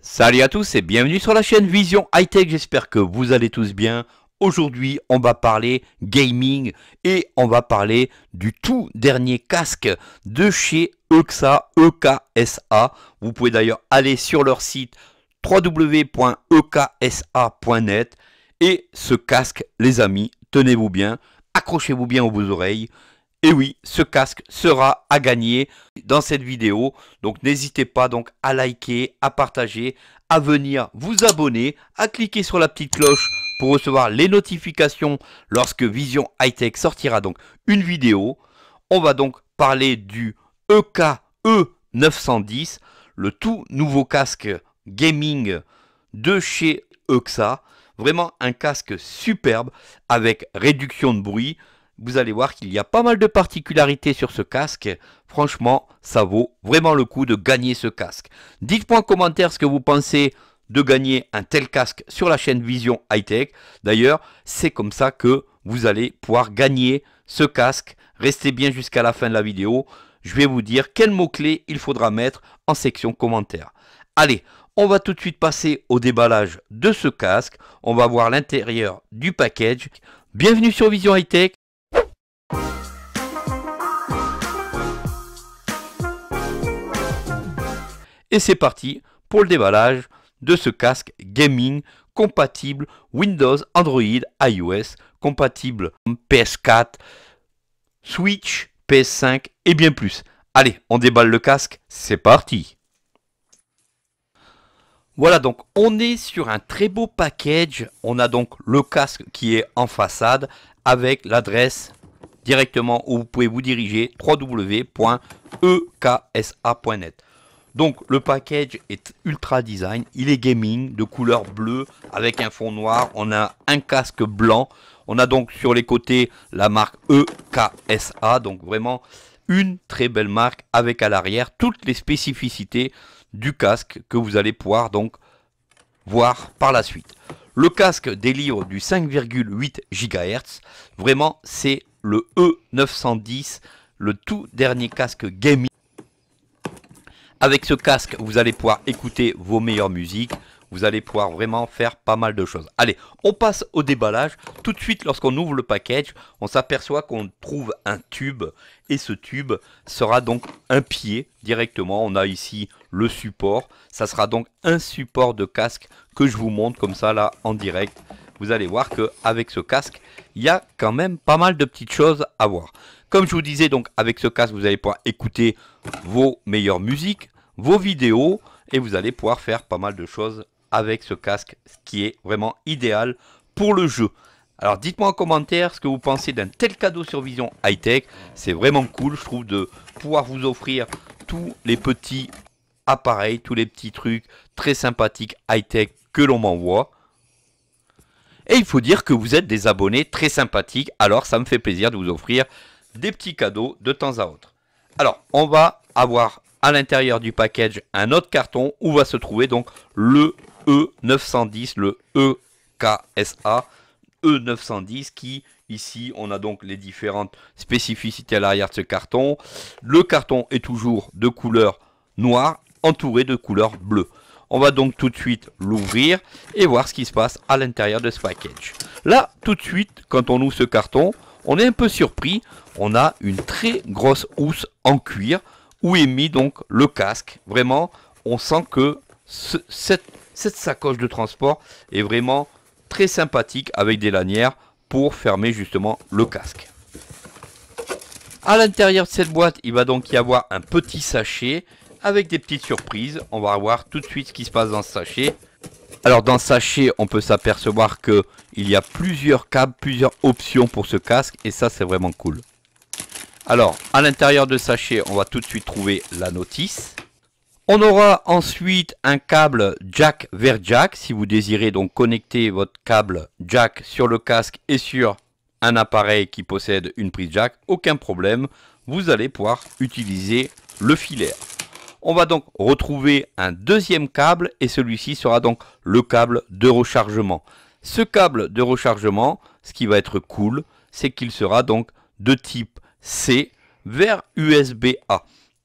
Salut à tous et bienvenue sur la chaîne Vision High Tech, j'espère que vous allez tous bien. Aujourd'hui, on va parler gaming et on va parler du tout dernier casque de chez EKSA, EKSA. Vous pouvez d'ailleurs aller sur leur site www.eksa.net et ce casque, les amis, tenez-vous bien, accrochez-vous bien aux vos oreilles, et oui, ce casque sera à gagner dans cette vidéo. Donc n'hésitez pas donc à liker, à partager, à venir vous abonner, à cliquer sur la petite cloche pour recevoir les notifications lorsque Vision Hightech sortira donc une vidéo. On va donc parler du EKE 910, e le tout nouveau casque gaming de chez EXA. Vraiment un casque superbe avec réduction de bruit, vous allez voir qu'il y a pas mal de particularités sur ce casque. Franchement, ça vaut vraiment le coup de gagner ce casque. Dites-moi en commentaire ce que vous pensez de gagner un tel casque sur la chaîne Vision Hightech. D'ailleurs, c'est comme ça que vous allez pouvoir gagner ce casque. Restez bien jusqu'à la fin de la vidéo. Je vais vous dire quels mots-clés il faudra mettre en section commentaire. Allez, on va tout de suite passer au déballage de ce casque. On va voir l'intérieur du package. Bienvenue sur Vision Hightech. Et c'est parti pour le déballage de ce casque gaming compatible Windows, Android, iOS, compatible PS4, Switch, PS5 et bien plus. Allez, on déballe le casque, c'est parti voilà donc on est sur un très beau package, on a donc le casque qui est en façade avec l'adresse directement où vous pouvez vous diriger www.eksa.net. Donc le package est ultra design, il est gaming de couleur bleue avec un fond noir, on a un casque blanc, on a donc sur les côtés la marque EKSA, donc vraiment une très belle marque avec à l'arrière toutes les spécificités du casque que vous allez pouvoir donc voir par la suite. Le casque délivre du 5,8 GHz, vraiment c'est le E910, le tout dernier casque gaming. Avec ce casque, vous allez pouvoir écouter vos meilleures musiques. Vous allez pouvoir vraiment faire pas mal de choses. Allez, on passe au déballage. Tout de suite, lorsqu'on ouvre le package, on s'aperçoit qu'on trouve un tube. Et ce tube sera donc un pied directement. On a ici le support. Ça sera donc un support de casque que je vous montre comme ça là en direct vous allez voir qu'avec ce casque, il y a quand même pas mal de petites choses à voir. Comme je vous disais, donc avec ce casque, vous allez pouvoir écouter vos meilleures musiques, vos vidéos, et vous allez pouvoir faire pas mal de choses avec ce casque, ce qui est vraiment idéal pour le jeu. Alors dites-moi en commentaire ce que vous pensez d'un tel cadeau sur Vision Hightech. Tech. C'est vraiment cool, je trouve, de pouvoir vous offrir tous les petits appareils, tous les petits trucs très sympathiques high-tech que l'on m'envoie. Et il faut dire que vous êtes des abonnés très sympathiques, alors ça me fait plaisir de vous offrir des petits cadeaux de temps à autre. Alors, on va avoir à l'intérieur du package un autre carton où va se trouver donc le E910, le EKSA E910 qui ici on a donc les différentes spécificités à l'arrière de ce carton. Le carton est toujours de couleur noire entouré de couleur bleue. On va donc tout de suite l'ouvrir et voir ce qui se passe à l'intérieur de ce package. Là, tout de suite, quand on ouvre ce carton, on est un peu surpris. On a une très grosse housse en cuir où est mis donc le casque. Vraiment, on sent que cette, sacoche de transport est vraiment très sympathique avec des lanières pour fermer justement le casque. À l'intérieur de cette boîte, il va donc y avoir un petit sachet avec des petites surprises. On va voir tout de suite ce qui se passe dans ce sachet. Alors dans ce sachet, on peut s'apercevoir qu'il y a plusieurs câbles, plusieurs options pour ce casque et ça c'est vraiment cool. Alors à l'intérieur de sachet, on va tout de suite trouver la notice. On aura ensuite un câble jack vers jack si vous désirez donc connecter votre câble jack sur le casque et sur un appareil qui possède une prise jack, aucun problème, vous allez pouvoir utiliser le filaire. On va donc retrouver un deuxième câble et celui-ci sera donc le câble de rechargement. Ce câble de rechargement, ce qui va être cool, c'est qu'il sera donc de type C vers USB-A.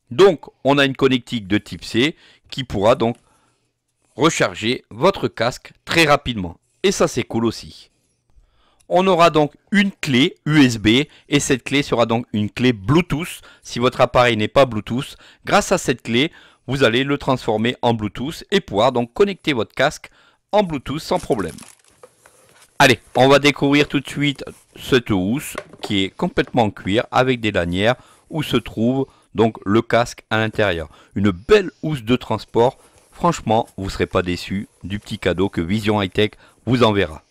Donc on a une connectique de type C qui pourra donc recharger votre casque très rapidement. Et ça c'est cool aussi. On aura donc une clé USB et cette clé sera donc une clé Bluetooth. Si votre appareil n'est pas Bluetooth, grâce à cette clé, vous allez le transformer en Bluetooth et pouvoir donc connecter votre casque en Bluetooth sans problème. Allez, on va découvrir tout de suite cette housse qui est complètement en cuir avec des lanières où se trouve donc le casque à l'intérieur. Une belle housse de transport. Franchement, vous ne serez pas déçu du petit cadeau que Vision Hightech vous enverra.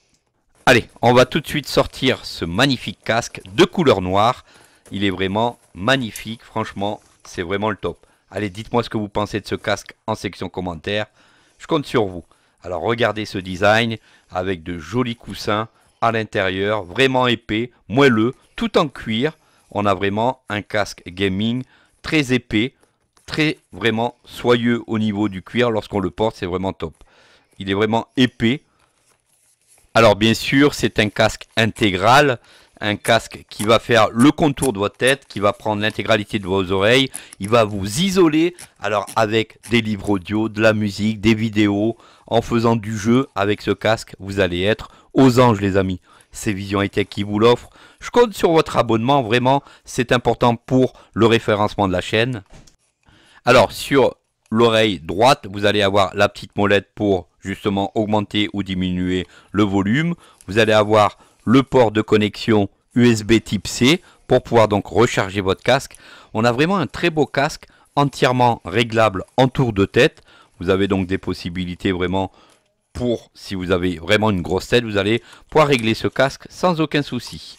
Allez, on va tout de suite sortir ce magnifique casque de couleur noire. Il est vraiment magnifique, franchement, c'est vraiment le top. Allez, dites-moi ce que vous pensez de ce casque en section commentaire. Je compte sur vous. Alors regardez ce design avec de jolis coussins à l'intérieur, vraiment épais, moelleux, tout en cuir. On a vraiment un casque gaming très épais, très vraiment soyeux au niveau du cuir. Lorsqu'on le porte, c'est vraiment top. Il est vraiment épais, alors bien sûr, c'est un casque intégral, un casque qui va faire le contour de votre tête, qui va prendre l'intégralité de vos oreilles, il va vous isoler, alors avec des livres audio, de la musique, des vidéos, en faisant du jeu avec ce casque, vous allez être aux anges les amis. C'est Vision étaient qui vous l'offre. Je compte sur votre abonnement, vraiment, c'est important pour le référencement de la chaîne. Alors sur l'oreille droite, vous allez avoir la petite molette pour justement augmenter ou diminuer le volume. Vous allez avoir le port de connexion USB type C pour pouvoir donc recharger votre casque. On a vraiment un très beau casque entièrement réglable en tour de tête. Vous avez donc des possibilités vraiment pour, si vous avez vraiment une grosse tête, vous allez pouvoir régler ce casque sans aucun souci.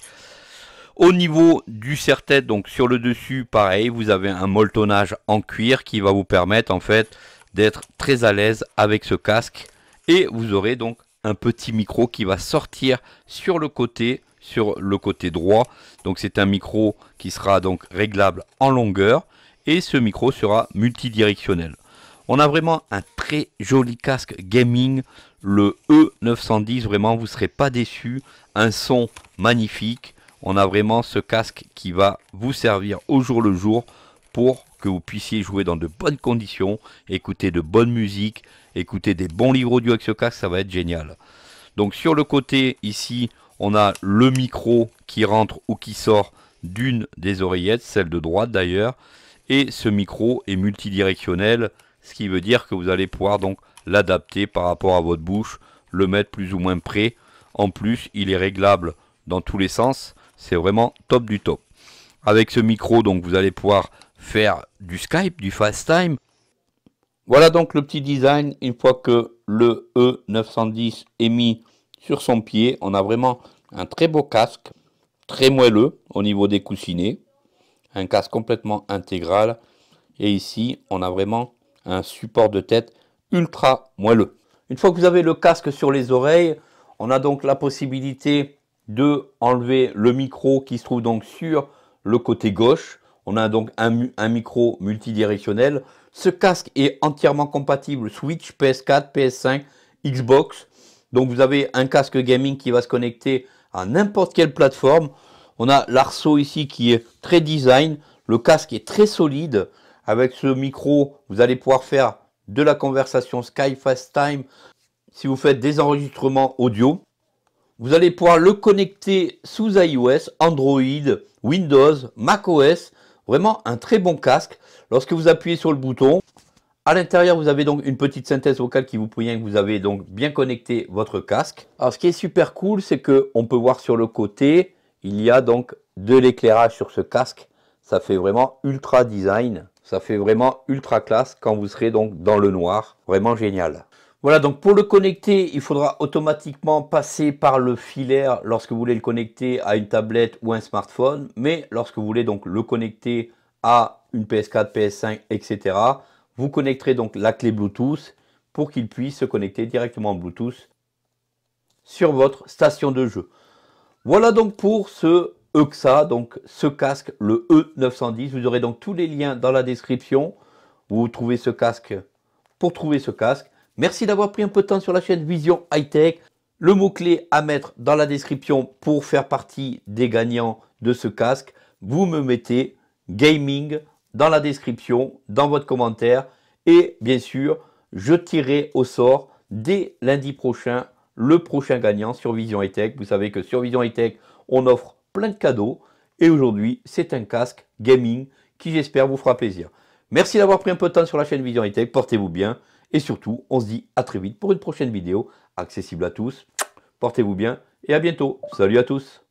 Au niveau du serre-tête, donc sur le dessus, pareil, vous avez un moltonnage en cuir qui va vous permettre en fait d'être très à l'aise avec ce casque. Et vous aurez donc un petit micro qui va sortir sur le côté, sur le côté droit. Donc c'est un micro qui sera donc réglable en longueur et ce micro sera multidirectionnel. On a vraiment un très joli casque gaming, le E910, vraiment vous ne serez pas déçu, un son magnifique, on a vraiment ce casque qui va vous servir au jour le jour pour que vous puissiez jouer dans de bonnes conditions, écouter de bonne musique, écouter des bons livres audio avec ce casque, ça va être génial. Donc sur le côté ici, on a le micro qui rentre ou qui sort d'une des oreillettes, celle de droite d'ailleurs, et ce micro est multidirectionnel, ce qui veut dire que vous allez pouvoir donc l'adapter par rapport à votre bouche, le mettre plus ou moins près. En plus, il est réglable dans tous les sens, c'est vraiment top du top. Avec ce micro, donc vous allez pouvoir faire du Skype, du FaceTime. Voilà donc le petit design. Une fois que le E910 est mis sur son pied, on a vraiment un très beau casque, très moelleux au niveau des coussinets. Un casque complètement intégral. Et ici, on a vraiment un support de tête ultra moelleux. Une fois que vous avez le casque sur les oreilles, on a donc la possibilité de enlever le micro qui se trouve donc sur le côté gauche. On a donc un, micro multidirectionnel. Ce casque est entièrement compatible Switch, PS4, PS5, Xbox. Donc vous avez un casque gaming qui va se connecter à n'importe quelle plateforme. On a l'arceau ici qui est très design. Le casque est très solide. Avec ce micro, vous allez pouvoir faire de la conversation Sky FaceTime si vous faites des enregistrements audio vous allez pouvoir le connecter sous iOS, Android, Windows, macOS. Vraiment un très bon casque. Lorsque vous appuyez sur le bouton, à l'intérieur, vous avez donc une petite synthèse vocale qui vous prévient que vous avez donc bien connecté votre casque. Alors, ce qui est super cool, c'est que on peut voir sur le côté, il y a donc de l'éclairage sur ce casque. Ça fait vraiment ultra design. Ça fait vraiment ultra classe quand vous serez donc dans le noir. Vraiment génial. Voilà, donc pour le connecter, il faudra automatiquement passer par le filaire lorsque vous voulez le connecter à une tablette ou un smartphone. Mais lorsque vous voulez donc le connecter à une PS4, PS5, etc., vous connecterez donc la clé Bluetooth pour qu'il puisse se connecter directement en Bluetooth sur votre station de jeu. Voilà donc pour ce EXA, donc ce casque, le E910. Vous aurez donc tous les liens dans la description. Vous trouvez ce casque pour trouver ce casque. Merci d'avoir pris un peu de temps sur la chaîne Vision High Tech. Le mot-clé à mettre dans la description pour faire partie des gagnants de ce casque, vous me mettez gaming dans la description, dans votre commentaire. Et bien sûr, je tirerai au sort dès lundi prochain le prochain gagnant sur Vision High Tech. Vous savez que sur Vision High Tech, on offre plein de cadeaux. Et aujourd'hui, c'est un casque gaming qui, j'espère, vous fera plaisir. Merci d'avoir pris un peu de temps sur la chaîne Vision High Tech. Portez-vous bien. Et surtout, on se dit à très vite pour une prochaine vidéo accessible à tous. Portez-vous bien et à bientôt. Salut à tous